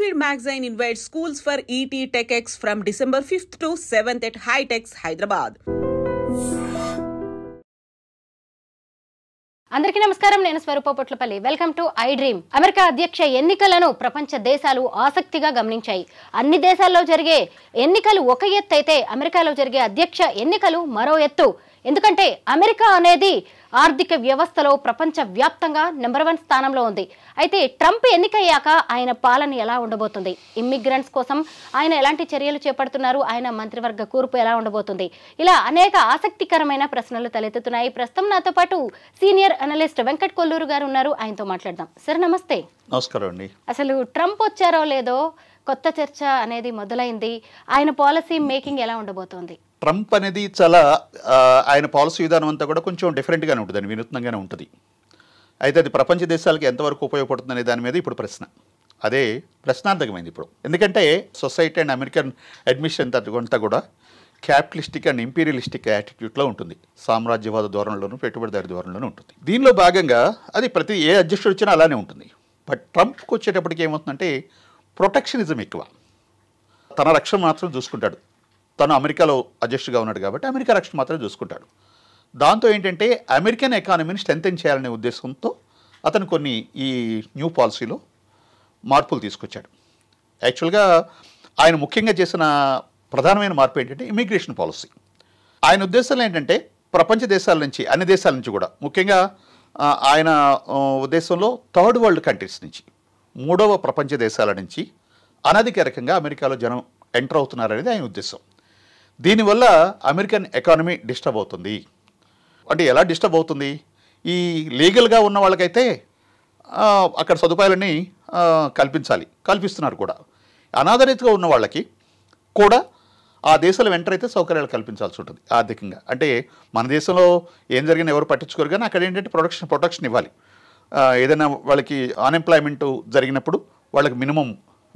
feed magazine invite schools for E T TechX from December fifth to seventh at HITEX Hyderabad అందరికీ నమస్కారం నేను Swarupa Potlapalli welcome to I Dream America అధ్యక్ష ఎన్నికలను ప్రపంచ దేశాలు ఆసక్తిగా గమనించాయి అన్ని దేశాల్లో జరిగే ఎన్నికలు ఒక ఎత్తు అయితే అమెరికాలో జరిగే అధ్యక్ష ఎన్నికలు మరో ఎత్తు ఎందుకంటే అమెరికా అనేది ఆర్థిక వ్యవస్థలో ప్రపంచ వ్యాప్తంగా నెంబర్ వన్ స్థానంలో ఉంది అయితే ట్రంప్ ఎన్నికయ్యాక ఆయన పాలన ఎలా ఉండబోతుంది ఇమ్మిగ్రెంట్స్ కోసం ఆయన ఎలాంటి చర్యలు చేపడుతున్నారు ఆయన మంత్రివర్గ కూర్పు ఎలా ఉండబోతుంది ఇలా అనేక ఆసక్తికరమైన ప్రశ్నలు తలెత్తుతున్నాయి ప్రస్తుతం నాతో పాటు సీనియర్ అనలిస్ట్ వెంకట్ కొల్లూరు గారు ఉన్నారు ఆయనతో మాట్లాడదాం సార్ నమస్తే నమస్కారం అండి అసలు ట్రంప్ వచ్చారో లేదో కొత్త చర్చ అనేది మొదలైంది ఆయన పాలసీ మేకింగ్ ఎలా ఉండబోతోంది ట్రంప్ అనేది చాలా ఆయన పాలసీ విధానం అంతా కూడా కొంచెం డిఫరెంట్గానే ఉంటుంది వినూత్నంగానే ఉంటుంది అయితే అది ప్రపంచ దేశాలకు ఎంతవరకు ఉపయోగపడుతుంది అనే దాని మీద ఇప్పుడు ప్రశ్న అదే ప్రశ్నార్థకమైంది ఇప్పుడు ఎందుకంటే సొసైటీ అండ్ అమెరికన్ అడ్మిషన్ తగ్గంతా కూడా క్యాపిటలిస్టిక్ అండ్ ఇంపీరియలిస్టిక్ యాటిట్యూడ్లో ఉంటుంది సామ్రాజ్యవాద ధోరణిలోనూ పెట్టుబడిదారి ధోరణిలోనూ ఉంటుంది దీనిలో భాగంగా అది ప్రతి ఏ అధ్యక్షుడు వచ్చినా అలానే ఉంటుంది బట్ ట్రంప్కి వచ్చేటప్పటికి ఏమవుతుందంటే ప్రొటెక్షనిజం ఎక్కువ తన రక్షణ మాత్రం చూసుకుంటాడు తను అమెరికాలో అధ్యక్షుడిగా ఉన్నాడు కాబట్టి అమెరికా రక్షణ మాత్రమే చూసుకుంటాడు దాంతో ఏంటంటే అమెరికన్ ఎకానమీని స్ట్రెంథెన్ చేయాలనే ఉద్దేశంతో అతను కొన్ని ఈ న్యూ పాలసీలో మార్పులు తీసుకొచ్చాడు యాక్చువల్గా ఆయన ముఖ్యంగా చేసిన ప్రధానమైన మార్పు ఏంటంటే ఇమిగ్రేషన్ పాలసీ ఆయన ఉద్దేశాలు ఏంటంటే ప్రపంచ దేశాల నుంచి అన్ని దేశాల నుంచి కూడా ముఖ్యంగా ఆయన ఉద్దేశంలో థర్డ్ వరల్డ్ కంట్రీస్ నుంచి మూడవ ప్రపంచ దేశాల నుంచి అనధికారికంగా అమెరికాలో జనం ఎంటర్ అవుతున్నారనేది ఆయన ఉద్దేశం దీనివల్ల అమెరికన్ ఎకానమీ డిస్టర్బ్ అవుతుంది అంటే ఎలా డిస్టర్బ్ అవుతుంది ఈ లీగల్గా ఉన్న వాళ్ళకైతే అక్కడ సదుపాయాలని కల్పించాలి కల్పిస్తున్నారు కూడా అనాథరితగా ఉన్న వాళ్ళకి కూడా ఆ వెంటర్ వెంటరైతే సౌకర్యాలు కల్పించాల్సి ఉంటుంది ఆర్థికంగా అంటే మన దేశంలో ఏం జరిగినా ఎవరు పట్టించుకోరు కానీ అక్కడ ఏంటంటే ప్రొటెక్షన్ ప్రొటెక్షన్ ఇవ్వాలి ఏదైనా వాళ్ళకి అన్ఎంప్లాయ్మెంట్ జరిగినప్పుడు వాళ్ళకి మినిమం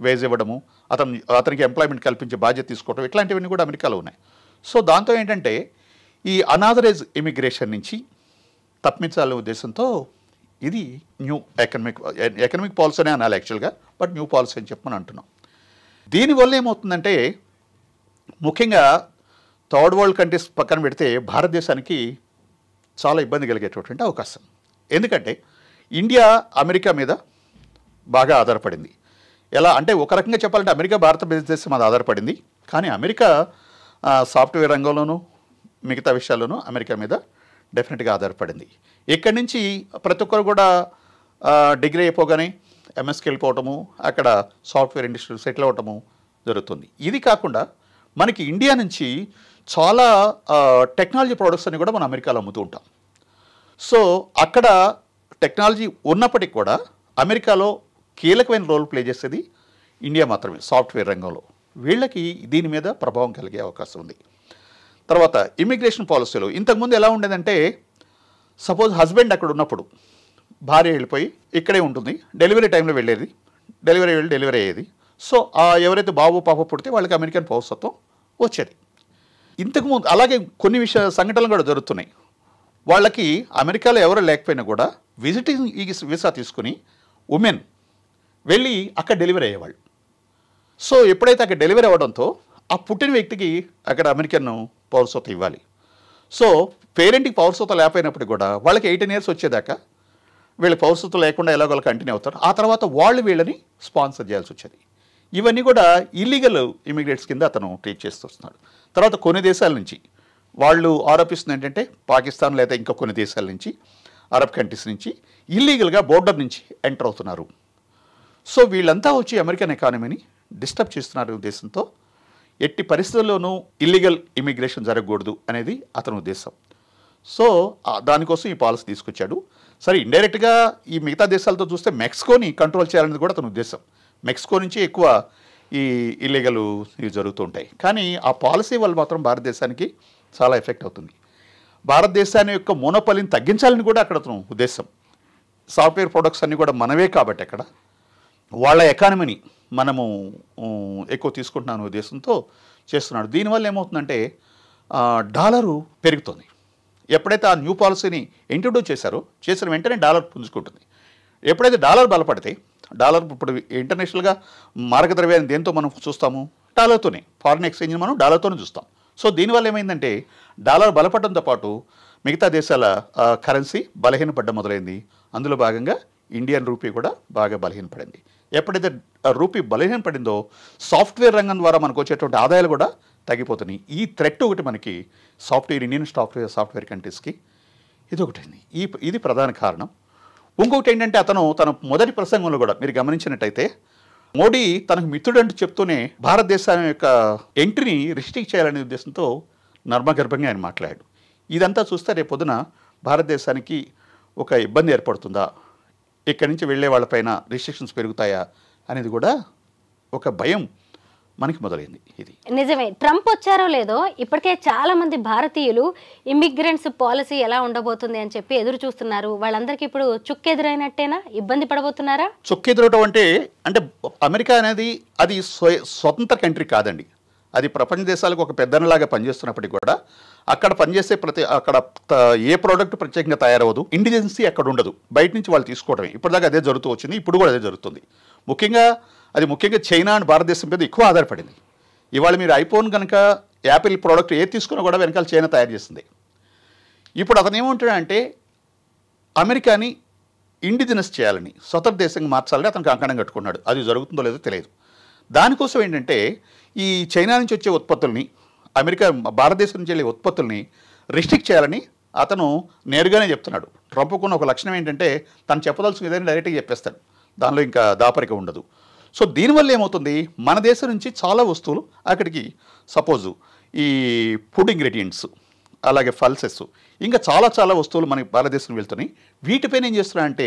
వేజ్ ఇవ్వడము అతను అతనికి ఎంప్లాయ్మెంట్ కల్పించే బాధ్యత తీసుకోవడం ఇట్లాంటివన్నీ కూడా అమెరికాలో ఉన్నాయి సో దాంతో ఏంటంటే ఈ అనాథరైజ్ ఇమిగ్రేషన్ నుంచి తప్పించాలనే ఉద్దేశంతో ఇది న్యూ ఎకనమిక్ ఎకనమిక్ పాలసీ అనే అనాలి యాక్చువల్గా బట్ న్యూ పాలసీ అని చెప్పమని అంటున్నాం దీనివల్ల ఏమవుతుందంటే ముఖ్యంగా థర్డ్ వరల్డ్ కంట్రీస్ పక్కన పెడితే భారతదేశానికి చాలా ఇబ్బంది కలిగేటటువంటి అవకాశం ఎందుకంటే ఇండియా అమెరికా మీద బాగా ఆధారపడింది ఎలా అంటే ఒక రకంగా చెప్పాలంటే అమెరికా భారత బిజినెస్ మీద ఆధారపడింది కానీ అమెరికా సాఫ్ట్వేర్ రంగంలోనూ మిగతా విషయాల్లోనూ అమెరికా మీద డెఫినెట్గా ఆధారపడింది ఇక్కడి నుంచి ప్రతి ఒక్కరు కూడా డిగ్రీ అయిపోగానే ఎంఎస్కి వెళ్ళిపోవటము అక్కడ సాఫ్ట్వేర్ ఇండస్ట్రీలో సెటిల్ అవ్వటము జరుగుతుంది ఇది కాకుండా మనకి ఇండియా నుంచి చాలా టెక్నాలజీ ప్రోడక్ట్స్ అన్ని కూడా మనం అమెరికాలో అమ్ముతూ ఉంటాం సో అక్కడ టెక్నాలజీ ఉన్నప్పటికీ కూడా అమెరికాలో కీలకమైన రోల్ ప్లే చేసేది ఇండియా మాత్రమే సాఫ్ట్వేర్ రంగంలో వీళ్ళకి దీని మీద ప్రభావం కలిగే అవకాశం ఉంది తర్వాత ఇమిగ్రేషన్ పాలసీలు ఇంతకుముందు ఎలా ఉండేదంటే సపోజ్ హస్బెండ్ అక్కడ ఉన్నప్పుడు భార్య వెళ్ళిపోయి ఇక్కడే ఉంటుంది డెలివరీ టైంలో వెళ్ళేది డెలివరీ వెళ్ళి డెలివరీ అయ్యేది సో ఎవరైతే బాబు పాప పుడితే వాళ్ళకి అమెరికన్ పౌరసత్వం వచ్చేది ఇంతకుముందు అలాగే కొన్ని విషయ సంఘటనలు కూడా జరుగుతున్నాయి వాళ్ళకి అమెరికాలో ఎవరు లేకపోయినా కూడా విజిటింగ్ వీసా తీసుకుని ఉమెన్ వెళ్ళి అక్కడ డెలివరీ అయ్యేవాళ్ళు సో ఎప్పుడైతే అక్కడ డెలివరీ అవ్వడంతో ఆ పుట్టిన వ్యక్తికి అక్కడ అమెరికన్ పౌరసత్వం ఇవ్వాలి సో పేరెంట్కి పౌరసత్వం లేకపోయినప్పుడు కూడా వాళ్ళకి ఎయిటీన్ ఇయర్స్ వచ్చేదాకా వీళ్ళకి పౌరసత్వం లేకుండా ఎలాగో వాళ్ళు కంటిన్యూ అవుతారు ఆ తర్వాత వాళ్ళు వీళ్ళని స్పాన్సర్ చేయాల్సి వచ్చేది ఇవన్నీ కూడా ఇల్లీగల్ ఇమిగ్రేట్స్ కింద అతను ట్రీట్ చేస్తూ వస్తున్నాడు తర్వాత కొన్ని దేశాల నుంచి వాళ్ళు ఆరోపిస్తుంది ఏంటంటే పాకిస్తాన్ లేదా ఇంకా కొన్ని దేశాల నుంచి అరబ్ కంట్రీస్ నుంచి ఇల్లీగల్గా బోర్డర్ నుంచి ఎంటర్ అవుతున్నారు సో వీళ్ళంతా వచ్చి అమెరికన్ ఎకానమీని డిస్టర్బ్ చేస్తున్నారు ఉద్దేశంతో ఎట్టి పరిస్థితుల్లోనూ ఇల్లీగల్ ఇమిగ్రేషన్ జరగకూడదు అనేది అతని ఉద్దేశం సో దానికోసం ఈ పాలసీ తీసుకొచ్చాడు సరే ఇండైరెక్ట్గా ఈ మిగతా దేశాలతో చూస్తే మెక్సికోని కంట్రోల్ చేయాలనేది కూడా అతని ఉద్దేశం మెక్సికో నుంచి ఎక్కువ ఈ ఇల్లీగల్ ఇవి జరుగుతూ ఉంటాయి కానీ ఆ పాలసీ వల్ల మాత్రం భారతదేశానికి చాలా ఎఫెక్ట్ అవుతుంది భారతదేశాన్ని యొక్క మూనపల్లిని తగ్గించాలని కూడా అక్కడ అతను ఉద్దేశం సాఫ్ట్వేర్ ప్రొడక్ట్స్ అన్నీ కూడా మనమే కాబట్టి అక్కడ వాళ్ళ ఎకానమీని మనము ఎక్కువ తీసుకుంటున్నాను ఉద్దేశంతో చేస్తున్నాడు దీనివల్ల ఏమవుతుందంటే డాలరు పెరుగుతుంది ఎప్పుడైతే ఆ న్యూ పాలసీని ఇంట్రడ్యూస్ చేశారో చేసిన వెంటనే డాలర్ పుంజుకుంటుంది ఎప్పుడైతే డాలర్ బలపడితే డాలర్ ఇప్పుడు ఇంటర్నేషనల్గా మార్గద్రవ్యాన్ని దేంతో మనం చూస్తాము డాలర్తోనే ఫారిన్ ఎక్స్చేంజ్ మనం డాలర్తోనే చూస్తాం సో దీనివల్ల ఏమైందంటే డాలర్ బలపడంతో పాటు మిగతా దేశాల కరెన్సీ బలహీనపడ్డం మొదలైంది అందులో భాగంగా ఇండియన్ రూపీ కూడా బాగా బలహీనపడింది ఎప్పుడైతే రూపీ బలహీన పడిందో సాఫ్ట్వేర్ రంగం ద్వారా మనకు వచ్చేటువంటి ఆదాయాలు కూడా తగ్గిపోతున్నాయి ఈ థ్రెట్ ఒకటి మనకి సాఫ్ట్వేర్ ఇండియన్ సాఫ్ట్వేర్ సాఫ్ట్వేర్ కంట్రీస్కి ఇది ఒకటి ఈ ఇది ప్రధాన కారణం ఇంకొకటి ఏంటంటే అతను తన మొదటి ప్రసంగంలో కూడా మీరు గమనించినట్టయితే మోడీ తనకు మిత్రుడంటూ చెప్తూనే భారతదేశం యొక్క ఎంట్రీని రిస్ట్రిక్ట్ చేయాలనే ఉద్దేశంతో నర్మగర్భంగా ఆయన మాట్లాడాడు ఇదంతా చూస్తే రేపొద్దున భారతదేశానికి ఒక ఇబ్బంది ఏర్పడుతుందా ఇక్కడి నుంచి వెళ్ళే వాళ్ళపైన రిస్ట్రిక్షన్స్ పెరుగుతాయా అనేది కూడా ఒక భయం మనకి మొదలైంది ఇది నిజమే ట్రంప్ వచ్చారో లేదో ఇప్పటికే చాలా మంది భారతీయులు ఇమిగ్రెంట్స్ పాలసీ ఎలా ఉండబోతుంది అని చెప్పి ఎదురు చూస్తున్నారు వాళ్ళందరికీ ఇప్పుడు చుక్కెదురైనట్టేనా ఇబ్బంది పడబోతున్నారా చుక్కెదురటం అంటే అంటే అమెరికా అనేది అది స్వతంత్ర కంట్రీ కాదండి అది ప్రపంచ దేశాలకు ఒక పెద్దనలాగా పనిచేస్తున్నప్పటికీ కూడా అక్కడ పనిచేసే ప్రతి అక్కడ ఏ ప్రోడక్ట్ ప్రత్యేకంగా తయారవ్వదు ఇండిజెన్సీ అక్కడ ఉండదు బయట నుంచి వాళ్ళు తీసుకోవడమే ఇప్పటిదాకా అదే జరుగుతూ వచ్చింది ఇప్పుడు కూడా అదే జరుగుతుంది ముఖ్యంగా అది ముఖ్యంగా చైనా అండ్ భారతదేశం మీద ఎక్కువ ఆధారపడింది ఇవాళ మీరు ఐఫోన్ కనుక యాపిల్ ప్రోడక్ట్ ఏది తీసుకున్నా కూడా వెనకాల చైనా తయారు చేసింది ఇప్పుడు అతను ఏమంటాడంటే అమెరికాని ఇండిజినస్ చేయాలని స్వతంత్ర దేశంగా మార్చాలని అతనికి అంకణం కట్టుకున్నాడు అది జరుగుతుందో లేదో తెలియదు దానికోసం ఏంటంటే ఈ చైనా నుంచి వచ్చే ఉత్పత్తుల్ని అమెరికా భారతదేశం నుంచి వెళ్ళే ఉత్పత్తుల్ని రిస్ట్రిక్ట్ చేయాలని అతను నేరుగానే చెప్తున్నాడు ట్రంప్కున్న ఒక లక్షణం ఏంటంటే తను చెప్పదలసిన ఏదైనా డైరెక్ట్గా చెప్పేస్తాడు దానిలో ఇంకా దాపరిక ఉండదు సో దీనివల్ల ఏమవుతుంది మన దేశం నుంచి చాలా వస్తువులు అక్కడికి సపోజు ఈ ఫుడ్ ఇంగ్రీడియంట్స్ అలాగే పల్సెస్ ఇంకా చాలా చాలా వస్తువులు మనకి భారతదేశం వెళ్తున్నాయి వీటిపైన ఏం చేస్తున్నారంటే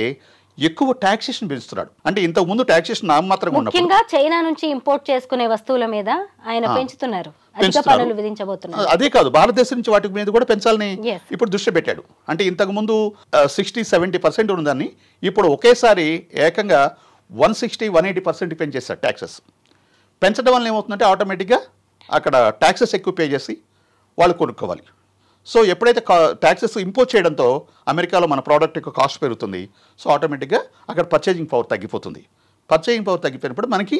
ఎక్కువ టాక్సేషన్ పెంచుతున్నాడు అంటే ఇంతకు ముందు టాక్సేషన్ నామమాత్రంగా ముఖ్యంగా చైనా నుంచి ఇంపోర్ట్ చేసుకునే వస్తువుల మీద ఆయన పెంచుతున్నారు అదే కాదు భారతదేశం నుంచి వాటి మీద కూడా పెంచాలని ఇప్పుడు దృష్టి పెట్టాడు అంటే ఇంతకు ముందు సిక్స్టీ సెవెంటీ పర్సెంట్ ఉన్నదాన్ని ఇప్పుడు ఒకేసారి ఏకంగా one sixty one eighty percent పెంచేస్తారు ట్యాక్సెస్ పెంచడం వల్ల ఏమవుతుందంటే ఆటోమేటిక్గా అక్కడ ట్యాక్సెస్ ఎక్కువ పే చేసి వాళ్ళు కొనుక్కోవాలి సో ఎప్పుడైతే ట్యాక్సెస్ ఇంపోజ్ చేయడంతో అమెరికాలో మన ప్రోడక్ట్ యొక్క కాస్ట్ పెరుగుతుంది సో ఆటోమేటిక్గా అక్కడ పర్చేజింగ్ పవర్ తగ్గిపోతుంది పర్చేజింగ్ పవర్ తగ్గిపోయినప్పుడు మనకి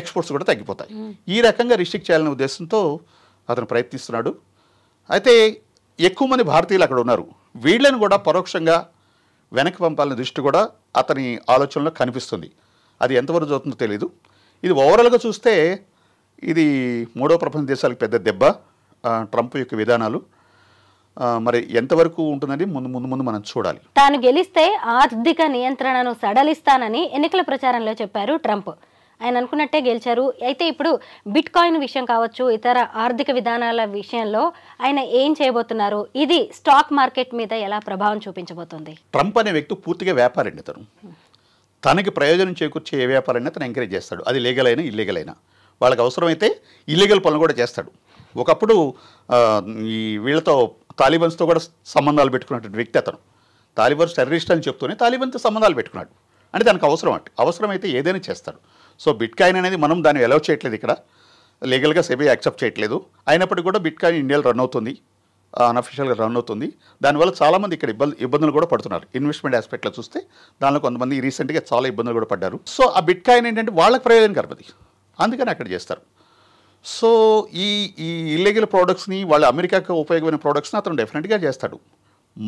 ఎక్స్పోర్ట్స్ కూడా తగ్గిపోతాయి ఈ రకంగా రిస్ట్రిక్ట్ చేయాలనే ఉద్దేశంతో అతను ప్రయత్నిస్తున్నాడు అయితే ఎక్కువ మంది భారతీయులు అక్కడ ఉన్నారు వీళ్ళని కూడా పరోక్షంగా వెనక్కి పంపాలనే దృష్టి కూడా అతని ఆలోచనలో కనిపిస్తుంది అది ఎంతవరకు జరుగుతుందో తెలియదు ఇది ఓవరాల్గా చూస్తే ఇది మూడో ప్రపంచ దేశాలకు పెద్ద దెబ్బ ట్రంప్ యొక్క విధానాలు మరి ఎంతవరకు ఉంటుందని ముందు ముందు ముందు మనం చూడాలి తాను గెలిస్తే ఆర్థిక నియంత్రణను సడలిస్తానని ఎన్నికల ప్రచారంలో చెప్పారు ట్రంప్ ఆయన అనుకున్నట్టే గెలిచారు అయితే ఇప్పుడు బిట్ కాయిన్ విషయం కావచ్చు ఇతర ఆర్థిక విధానాల విషయంలో ఆయన ఏం చేయబోతున్నారు ఇది స్టాక్ మార్కెట్ మీద ఎలా ప్రభావం చూపించబోతుంది ట్రంప్ అనే వ్యక్తి పూర్తిగా వ్యాపారండి తను తనకి ప్రయోజనం చేకూర్చే ఏ వ్యాపారాన్ని తను ఎంకరేజ్ చేస్తాడు అది లీగల్ అయినా ఇల్లీగల్ అయినా వాళ్ళకి అవసరమైతే ఇల్లీగల్ పనులు కూడా చేస్తాడు ఒకప్పుడు ఈ వీళ్ళతో తాలిబన్స్తో కూడా సంబంధాలు పెట్టుకున్నటువంటి వ్యక్తి అతను తాలిబన్స్ టెర్రరిస్ట్ అని చెప్తూనే తాలిబన్తో సంబంధాలు పెట్టుకున్నాడు అంటే దానికి అవసరం అంటే అవసరమైతే ఏదైనా చేస్తాడు సో బిట్కాయిన్ అనేది మనం దాన్ని అలౌ చేయట్లేదు ఇక్కడ లీగల్గా సెబీ యాక్సెప్ట్ చేయట్లేదు అయినప్పటికీ కూడా బిట్కాయిన్ ఇండియాలో రన్ అవుతుంది అన్అఫిషియల్గా రన్ అవుతుంది దానివల్ల చాలామంది ఇక్కడ ఇబ్బంది ఇబ్బందులు కూడా పడుతున్నారు ఇన్వెస్ట్మెంట్ ఆస్పెక్ట్లో చూస్తే దానిలో కొంతమంది రీసెంట్గా చాలా ఇబ్బందులు కూడా పడ్డారు సో ఆ బిట్కాయిన్ ఏంటంటే వాళ్ళకి ప్రయోజనం కరపది అందుకని అక్కడ చేస్తారు సో ఈ ఈ ఇల్లీగల్ ప్రోడక్ట్స్ని వాళ్ళ అమెరికాకు ఉపయోగమైన ప్రోడక్ట్స్ని అతను డెఫినెట్గా చేస్తాడు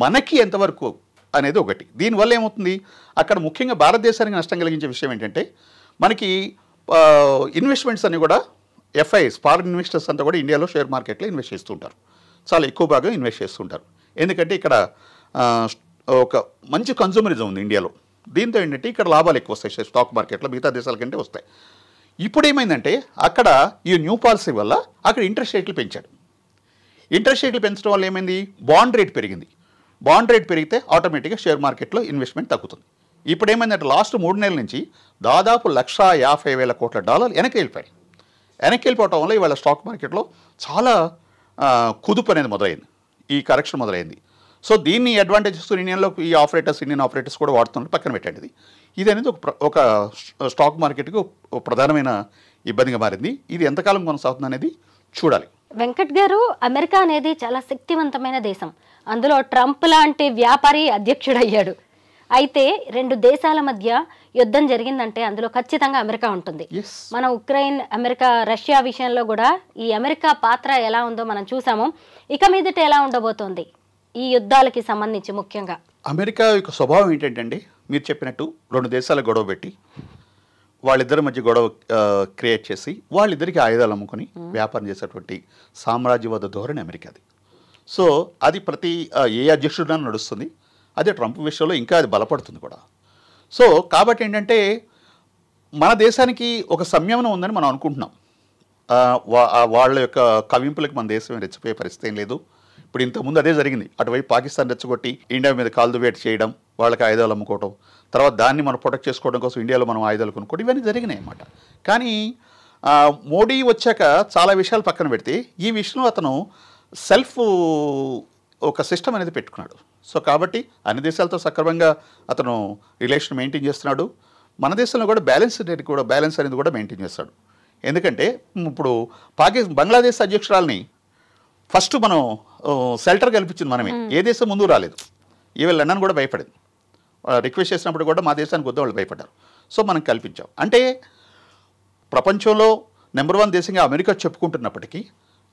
మనకి ఎంతవరకు అనేది ఒకటి దీనివల్ల ఏమవుతుంది అక్కడ ముఖ్యంగా భారతదేశానికి నష్టం కలిగించే విషయం ఏంటంటే మనకి ఇన్వెస్ట్మెంట్స్ అన్నీ కూడా ఎఫ్ఐఎస్ ఫారిన్ ఇన్వెస్టర్స్ అంతా కూడా ఇండియాలో షేర్ మార్కెట్లో ఇన్వెస్ట్ చేస్తుంటారు చాలా ఎక్కువ భాగం ఇన్వెస్ట్ చేస్తుంటారు ఎందుకంటే ఇక్కడ ఒక మంచి కన్జూమరిజం ఉంది ఇండియాలో దీంతో ఏంటంటే ఇక్కడ లాభాలు ఎక్కువ వస్తాయి స్టాక్ మార్కెట్లో మిగతా దేశాల కంటే వస్తాయి ఇప్పుడు ఏమైందంటే అక్కడ ఈ న్యూ పాలసీ వల్ల అక్కడ ఇంట్రెస్ట్ రేట్లు పెంచాడు ఇంట్రెస్ట్ రేట్లు పెంచడం వల్ల ఏమైంది బాండ్ రేట్ పెరిగింది బాండ్ రేట్ పెరిగితే ఆటోమేటిక్గా షేర్ మార్కెట్లో ఇన్వెస్ట్మెంట్ తగ్గుతుంది ఇప్పుడు ఏమైందంటే లాస్ట్ మూడు నెలల నుంచి దాదాపు లక్ష యాభై వేల కోట్ల డాలర్లు వెనక్కి వెళ్ళిపోయాయి వెనక్కి వెళ్ళిపోవటం వల్ల ఇవాళ స్టాక్ మార్కెట్లో చాలా కుదుపు అనేది మొదలైంది ఈ కరెక్షన్ మొదలైంది సో దీన్ని అడ్వాంటేజెస్ ఇండియన్లో ఈ ఆపరేటర్స్ ఇండియన్ ఆపరేటర్స్ కూడా వాడుతున్నారు పక్కన పెట్టండి ఇది అనేది ఒక ఒక స్టాక్ మార్కెట్కు ప్రధానమైన ఇబ్బందిగా మారింది ఇది ఎంతకాలం కొనసాగుతుంది అనేది చూడాలి వెంకట్ గారు అమెరికా అనేది చాలా శక్తివంతమైన దేశం అందులో ట్రంప్ లాంటి వ్యాపారి అధ్యక్షుడు అయ్యాడు అయితే రెండు దేశాల మధ్య యుద్ధం జరిగిందంటే అందులో ఖచ్చితంగా అమెరికా ఉంటుంది మన ఉక్రెయిన్ అమెరికా రష్యా విషయంలో కూడా ఈ అమెరికా పాత్ర ఎలా ఉందో మనం చూసాము ఇక మీదట ఎలా ఉండబోతోంది ఈ యుద్ధాలకి సంబంధించి ముఖ్యంగా అమెరికా యొక్క స్వభావం ఏంటంటే మీరు చెప్పినట్టు రెండు దేశాల గొడవ పెట్టి వాళ్ళిద్దరి మధ్య గొడవ క్రియేట్ చేసి వాళ్ళిద్దరికి ఆయుధాలు అమ్ముకొని వ్యాపారం చేసేటువంటి సామ్రాజ్యవాద ధోరణి అమెరికాది సో అది ప్రతి ఏ అధ్యక్షుడినా నడుస్తుంది అదే ట్రంప్ విషయంలో ఇంకా అది బలపడుతుంది కూడా సో కాబట్టి ఏంటంటే మన దేశానికి ఒక సంయమనం ఉందని మనం అనుకుంటున్నాం వాళ్ళ యొక్క కవింపులకు మన దేశం రెచ్చిపోయే పరిస్థితి ఏం లేదు ఇప్పుడు ఇంతకుముందు అదే జరిగింది అటువైపు పాకిస్తాన్ రెచ్చగొట్టి ఇండియా మీద కాలు వేట చేయడం వాళ్ళకి ఆయుధాలు అమ్ముకోవడం తర్వాత దాన్ని మనం ప్రొటెక్ట్ చేసుకోవడం కోసం ఇండియాలో మనం ఆయుధాలు కొనుక్కోవడం ఇవన్నీ జరిగినాయి అన్నమాట కానీ మోడీ వచ్చాక చాలా విషయాలు పక్కన పెడితే ఈ విషయంలో అతను సెల్ఫ్ ఒక సిస్టమ్ అనేది పెట్టుకున్నాడు సో కాబట్టి అన్ని దేశాలతో సక్రమంగా అతను రిలేషన్ మెయింటైన్ చేస్తున్నాడు మన దేశంలో కూడా బ్యాలెన్స్ అనేది కూడా బ్యాలెన్స్ అనేది కూడా మెయింటైన్ చేస్తాడు ఎందుకంటే ఇప్పుడు పాకిస్తాన్ బంగ్లాదేశ్ అధ్యక్షురాలని ఫస్ట్ మనం సెల్టర్ కల్పించింది మనమే ఏ దేశం ముందు రాలేదు ఈవెల్ లండన్ కూడా భయపడింది రిక్వెస్ట్ చేసినప్పుడు కూడా మా దేశానికి వద్ద వాళ్ళు భయపడ్డారు సో మనం కల్పించాం అంటే ప్రపంచంలో నెంబర్ వన్ దేశంగా అమెరికా చెప్పుకుంటున్నప్పటికీ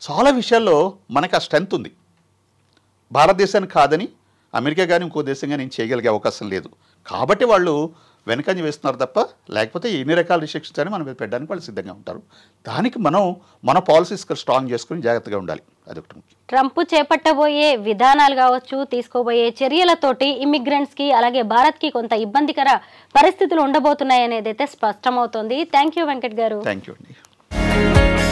చాలా విషయాల్లో మనకు ఆ స్ట్రెంత్ ఉంది భారతదేశానికి కాదని అమెరికా కానీ ఇంకో దేశం కానీ చేయగలిగే అవకాశం లేదు కాబట్టి వాళ్ళు వెనకంజ వేస్తున్నారు తప్ప లేకపోతే ఎన్ని రకాల రిస్ట్రిక్షన్స్ అని మనం పెట్టడానికి వాళ్ళు సిద్ధంగా ఉంటారు దానికి మనం మన పాలసీస్ స్ట్రాంగ్ చేసుకుని జాగ్రత్తగా ఉండాలి అదొకటి ముఖ్యం ట్రంప్ చేపట్టబోయే విధానాలు కావచ్చు తీసుకోబోయే చర్యలతోటి ఇమిగ్రెంట్స్ కి అలాగే భారత్ కి కొంత ఇబ్బందికర పరిస్థితులు ఉండబోతున్నాయి అనేది అయితే స్పష్టమవుతోంది థ్యాంక్ యూ వెంకట్ గారు థ్యాంక్ యూ అండి